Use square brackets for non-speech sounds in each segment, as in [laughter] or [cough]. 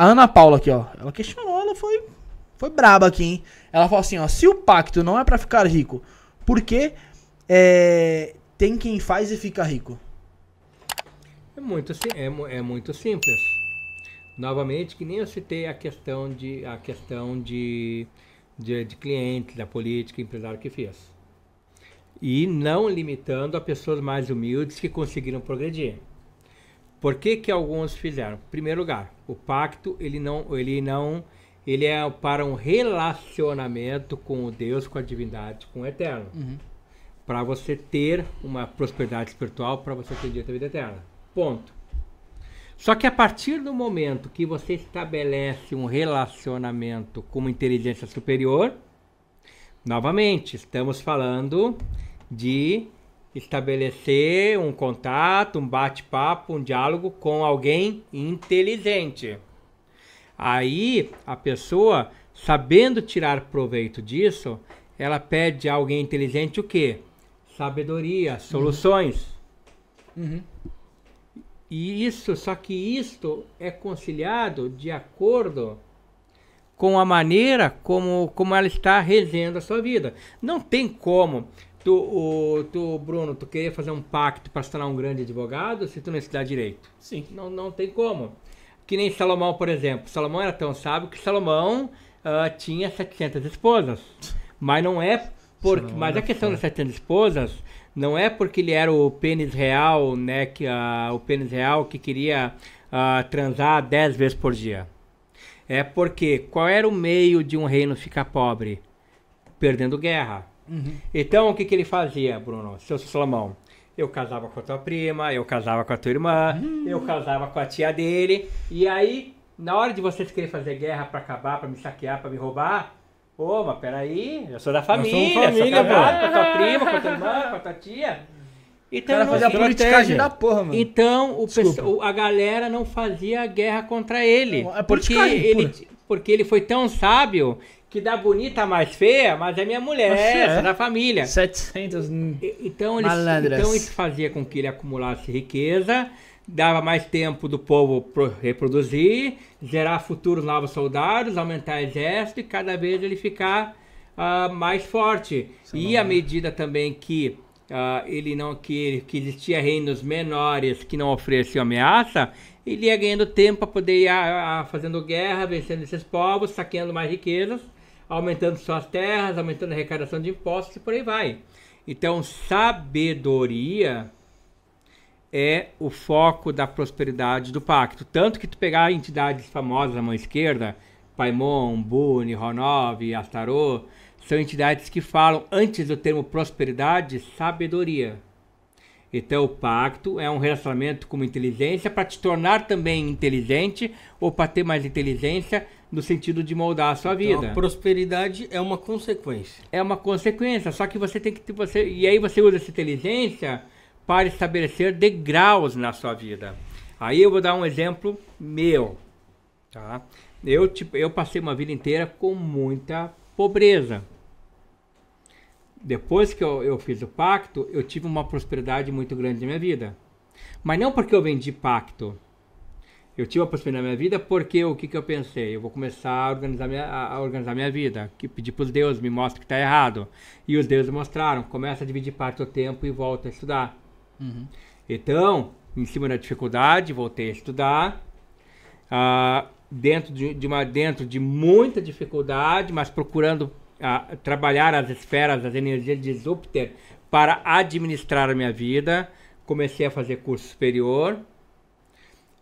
A Ana Paula aqui, ó. Ela questionou, ela foi, foi braba aqui, hein? Ela falou assim, ó. Se o pacto não é para ficar rico, por que é, tem quem faz e fica rico? É muito, é, é muito simples. Novamente, que nem eu citei a questão de, a questão de, de, de cliente, da política, empresário que fez. E não limitando a pessoas mais humildes que conseguiram progredir. Por que, que alguns fizeram? Em primeiro lugar, o pacto ele não, ele não, ele é para um relacionamento com o Deus, com a divindade, com o eterno. Uhum. Para você ter uma prosperidade espiritual, para você ter direito à vida eterna. Ponto. Só que a partir do momento que você estabelece um relacionamento com uma inteligência superior, novamente, estamos falando de estabelecer um contato, um bate-papo, um diálogo com alguém inteligente. Aí a pessoa, sabendo tirar proveito disso, ela pede a alguém inteligente o quê? Sabedoria, uhum. soluções. Uhum. E isso, só que isto é conciliado de acordo com a maneira como, como ela está regendo a sua vida. Não tem como Tu, o, tu, Bruno, tu queria fazer um pacto para se tornar um grande advogado se tu não estudar direito? Sim. Não, não tem como. Que nem Salomão, por exemplo. Salomão era tão sábio que Salomão uh, tinha 700 esposas. Mas não é porque, mas a questão das 700 esposas não é porque ele era o pênis real, né, que uh, o pênis real que queria uh, transar 10 vezes por dia. É porque qual era o meio de um reino ficar pobre? Perdendo guerra. Uhum. Então, o que, que ele fazia, Bruno, seu Salomão? Eu casava com a tua prima, eu casava com a tua irmã, uhum. eu casava com a tia dele. E aí, na hora de vocês querer fazer guerra para acabar, para me saquear, para me roubar, oh, mas peraí, eu sou da família, eu sou casado com a tua prima, com a tua irmã, com a tua tia. Então, cara fazia politicagem da porra, mano. Então, o a galera não fazia guerra contra ele. É porque ele, porque ele foi tão sábio que da bonita mais feia, mas é minha mulher, Nossa, é. essa, é? da família. 700 e, então eles, malandras. Então isso fazia com que ele acumulasse riqueza, dava mais tempo do povo reproduzir, gerar futuros novos soldados, aumentar o exército e cada vez ele ficar uh, mais forte. É e à medida também que uh, ele não que, que existia reinos menores que não ofereciam ameaça, ele ia ganhando tempo para poder ir a, a, fazendo guerra, vencendo esses povos, saqueando mais riquezas aumentando suas terras, aumentando a arrecadação de impostos e por aí vai. Então, sabedoria é o foco da prosperidade do pacto. Tanto que tu pegar entidades famosas à mão esquerda, Paimon, Buni, Ronov, Astarô, são entidades que falam, antes do termo prosperidade, sabedoria. Então, o pacto é um relacionamento com inteligência para te tornar também inteligente ou para ter mais inteligência no sentido de moldar a sua então, vida. a prosperidade é uma consequência. É uma consequência, só que você tem que você e aí você usa essa inteligência para estabelecer degraus na sua vida. Aí eu vou dar um exemplo meu, tá? Eu tipo, eu passei uma vida inteira com muita pobreza. Depois que eu, eu fiz o pacto, eu tive uma prosperidade muito grande na minha vida. Mas não porque eu vendi pacto, eu tive a possibilidade na minha vida porque o que, que eu pensei? Eu vou começar a organizar minha, a organizar minha vida, que pedir para os deuses, me mostra que está errado. E os deuses mostraram, começa a dividir parte do tempo e volta a estudar. Uhum. Então, em cima da dificuldade, voltei a estudar. Ah, dentro, de, de, uma, dentro de muita dificuldade, mas procurando ah, trabalhar as esferas, as energias de Júpiter para administrar a minha vida. Comecei a fazer curso superior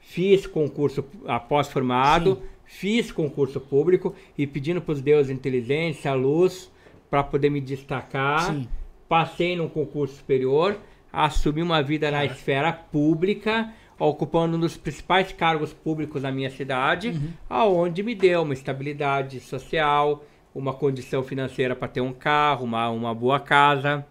fiz concurso após formado, Sim. fiz concurso público e pedindo para os deuses inteligência, luz, para poder me destacar. Sim. Passei num concurso superior, assumi uma vida na esfera pública, ocupando um dos principais cargos públicos da minha cidade, uhum. aonde me deu uma estabilidade social, uma condição financeira para ter um carro, uma, uma boa casa.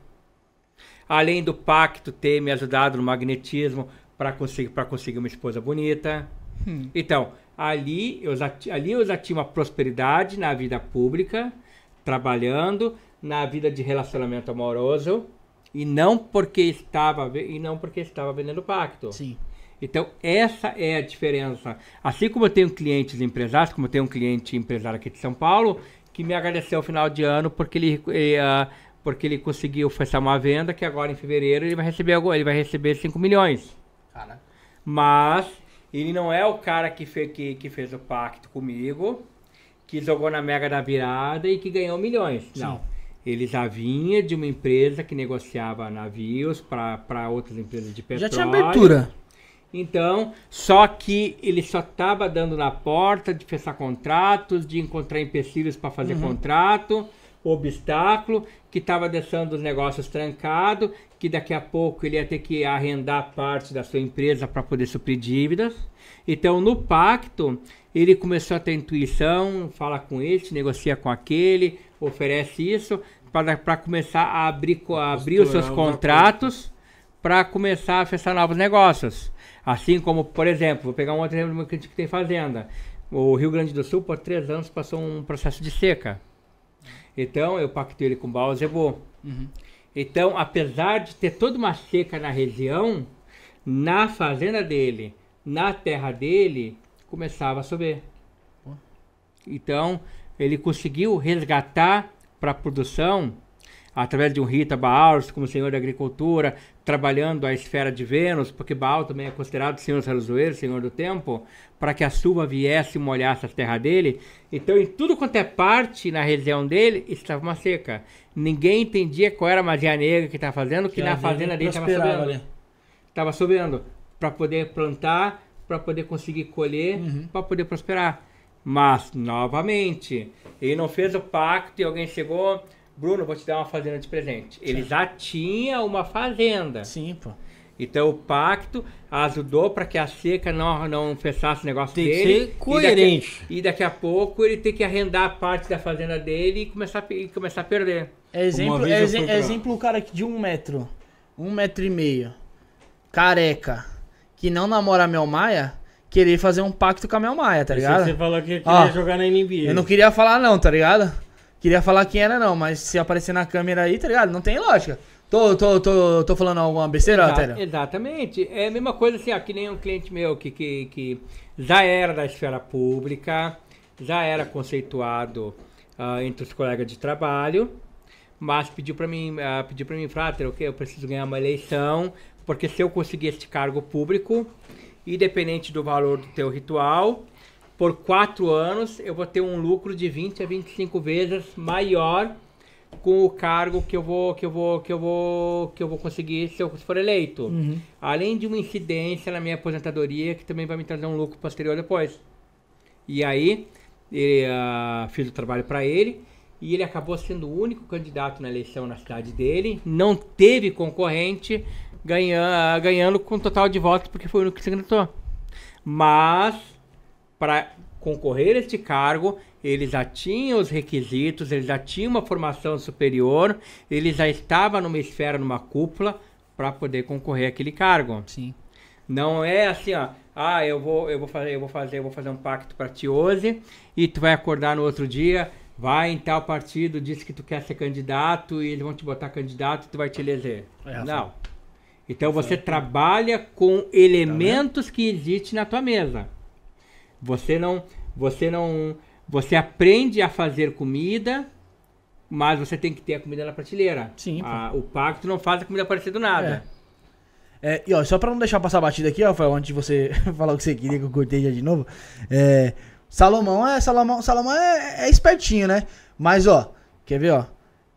Além do pacto ter me ajudado no magnetismo, para conseguir, para conseguir uma esposa bonita. Hum. Então, ali eu, já, ali eu já tinha uma prosperidade na vida pública, trabalhando, na vida de relacionamento amoroso, e não porque estava, e não porque estava vendendo pacto. Sim. Então, essa é a diferença. Assim como eu tenho clientes empresários, como eu tenho um cliente empresário aqui de São Paulo, que me agradeceu ao final de ano porque ele, ele uh, porque ele conseguiu fechar uma venda que agora em fevereiro ele vai receber ele vai receber 5 milhões. Né? Mas ele não é o cara que, fe que, que fez o pacto comigo, que jogou na mega da virada e que ganhou milhões. Sim. Não. Ele já vinha de uma empresa que negociava navios para outras empresas de petróleo. Já tinha abertura. Então, só que ele só estava dando na porta de fechar contratos, de encontrar empecilhos para fazer uhum. contrato obstáculo, que estava deixando os negócios trancados, que daqui a pouco ele ia ter que arrendar parte da sua empresa para poder suprir dívidas. Então, no pacto, ele começou a ter intuição, fala com este, negocia com aquele, oferece isso, para começar a abrir, a abrir os seus contratos para começar a fechar novos negócios. Assim como, por exemplo, vou pegar um outro exemplo que tem fazenda. O Rio Grande do Sul, por três anos, passou um processo de seca. Então eu pactuei ele com Baalzebub. Uhum. Então, apesar de ter toda uma seca na região, na fazenda dele, na terra dele, começava a chover. Então, ele conseguiu resgatar para a produção através de um Rita Baal como senhor da agricultura, trabalhando a esfera de Vênus, porque Baal também é considerado senhor relojoeiro, senhor do tempo, para que a chuva viesse e molhasse a terra dele. Então, em tudo quanto é parte na região dele, estava uma seca. Ninguém entendia qual era a magia negra que estava fazendo, que, que na fazenda dele estava subindo, Estava subindo para poder plantar, para poder conseguir colher, uhum. para poder prosperar. Mas, novamente, ele não fez o pacto e alguém chegou Bruno, vou te dar uma fazenda de presente. Ele já tinha uma fazenda. Sim, pô. Então o pacto ajudou para que a seca não, não fechasse o negócio tem dele. Tem ser coerente. E daqui, e daqui, a pouco ele tem que arrendar parte da fazenda dele e começar, e começar a perder. É exemplo, é, é exemplo o cara de um metro, um metro e meio, careca, que não namora a Mel Maia, querer fazer um pacto com a Mel Maia, tá ligado? Você falou que queria Ó, jogar na NBA. Eu não queria falar não, tá ligado? Queria falar quem era, não, mas se aparecer na câmera aí, tá ligado? Não tem lógica. Tô, tô, tô, tô falando alguma besteira, Exa Exatamente. É a mesma coisa assim, ó, que nem um cliente meu que, que, que já era da esfera pública, já era conceituado uh, entre os colegas de trabalho, mas pediu para mim, uh, pediu para mim, Frater, ok, eu preciso ganhar uma eleição, porque se eu conseguir este cargo público, independente do valor do teu ritual, por quatro anos, eu vou ter um lucro de 20 a 25 vezes maior com o cargo que eu vou que eu vou que eu vou que eu vou conseguir se eu for eleito. Uhum. Além de uma incidência na minha aposentadoria que também vai me trazer um lucro posterior depois. E aí ele, uh, fiz o trabalho para ele e ele acabou sendo o único candidato na eleição na cidade dele. Não teve concorrente ganhando ganhando com total de votos porque foi o único que se candidatou. Mas para concorrer a este cargo, ele já tinha os requisitos, ele já tinha uma formação superior, ele já estava numa esfera, numa cúpula, para poder concorrer aquele cargo. Sim. Não é assim, ó, ah, eu vou, eu vou fazer, eu vou fazer, eu vou fazer um pacto para ti hoje e tu vai acordar no outro dia, vai em tal partido, diz que tu quer ser candidato e eles vão te botar candidato e tu vai te eleger. É assim. Não. Então é você assim. trabalha com elementos tá que existem na tua mesa. Você não, você não, você aprende a fazer comida, mas você tem que ter a comida na prateleira. Sim. A, ah, o pacto não faz a comida aparecer do nada. É. é e ó, só pra não deixar passar batida aqui, ó, foi antes de você [laughs] falar o que você queria, que eu cortei já de novo. É, Salomão é. Salomão, Salomão é, é espertinho, né? Mas, ó, quer ver, ó?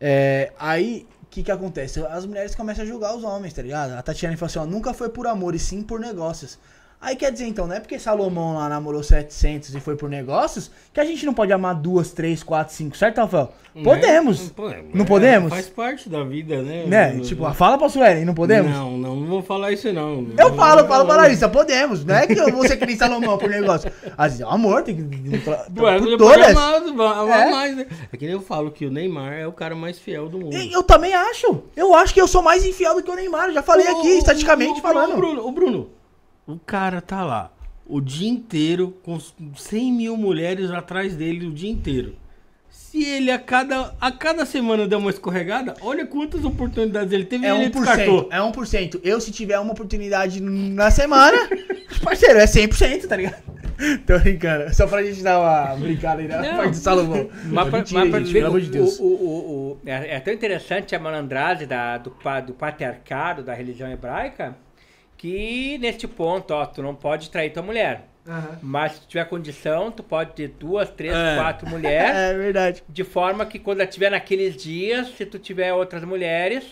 É, aí, o que que acontece? As mulheres começam a julgar os homens, tá ligado? A Tatiana falou assim, ó, nunca foi por amor e sim por negócios. Aí quer dizer, então, não é porque Salomão lá namorou 700 e foi por negócios que a gente não pode amar duas, três, quatro, cinco, certo, Rafael? Né? Podemos. não podemos. Não podemos? É, faz parte da vida, né? Né? Eu, tipo, eu... fala pra Sueli, não podemos? Não, não, vou falar isso, não. Eu, falo, falo para Larissa, podemos. Não é que eu vou ser que Salomão por negócio. Às vezes, amor, tem que. Pra, [laughs] Ué, por todas. Amar, amar é. mais, né? É que nem eu falo que o Neymar é o cara mais fiel do mundo. Eu também acho. Eu acho que eu sou mais infiel do que o Neymar. Já falei o, aqui, estaticamente o, o, falando. O Bruno, o Bruno. O cara tá lá o dia inteiro com 100 mil mulheres atrás dele o dia inteiro. Se ele a cada, a cada semana der uma escorregada, olha quantas oportunidades ele teve é e ele 1%, descartou. É 1%. Eu, se tiver uma oportunidade na semana, [laughs] parceiro, é 100%, tá ligado? [laughs] Tô brincando. Só pra gente dar uma brincada aí na Não, parte do Salomão. [laughs] Mas pra, Mentira, mas pra gente, ver, pelo amor de Deus. O, o, o, é, é, tão interessante a malandragem da, do, do patriarcado, da religião hebraica, que neste ponto, ó, tu não pode trair tua mulher. Uhum. Mas se tiver condição, tu pode ter duas, três, é. quatro mulheres. [laughs] é verdade. De forma que quando ela tiver naqueles dias, se tu tiver outras mulheres.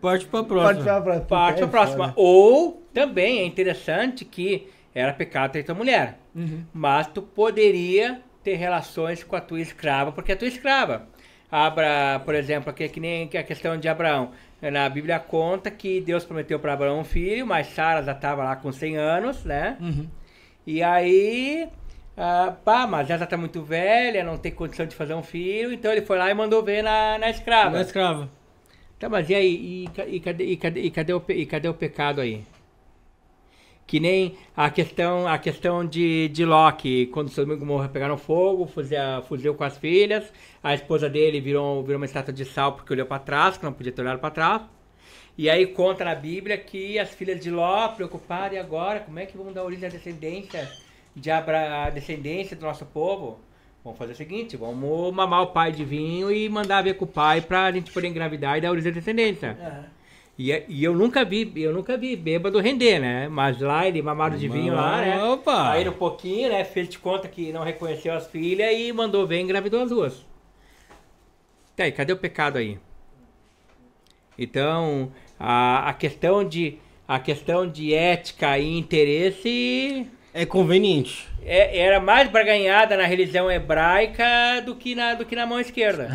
Parte pra próxima. Parte pra próxima. Parte pra é, próxima. Ou também é interessante que era pecado ter tua mulher. Uhum. Mas tu poderia ter relações com a tua escrava, porque é tua escrava. Abra, por exemplo, aqui é que nem a questão de Abraão. É, na Bíblia conta que Deus prometeu para Abraão um filho, mas Sara já estava lá com 100 anos, né? Uhum. E aí, ah, pá, mas ela tá muito velha, não tem condição de fazer um filho, então ele foi lá e mandou ver na, na escrava. Na escrava. Tá, mas e aí? E, e, cadê, e, cadê, e, cadê, o, e cadê o pecado aí? Que nem a questão, a questão de, de Loki, quando seu amigo morreu, pegaram fogo, fuzia, ah, fuzil com as filhas, a esposa dele virou, virou uma estátua de sal porque olhou para trás, que não podia ter olhado para trás. E aí conta na Bíblia que as filhas de Ló preocuparam, e agora, como é que vamos dar origem à descendência, de Abra, descendência do nosso povo? Vamos fazer o seguinte, vamos mamar o pai de vinho e mandar ver com o pai pra gente poder engravidar e dar origem à descendência. Uhum. E, é, e, eu nunca vi, eu nunca vi bêbado render, né? Mas lá ele mamado de vinho lá, né? Opa. Aí um pouquinho, né? Fez de conta que não reconheceu as filhas e mandou ver e engravidou as duas. Tá aí, cadê o pecado aí? Então, a, a questão de a questão de ética e interesse é conveniente. É, era mais barganhada na religião hebraica do que na do que na mão esquerda.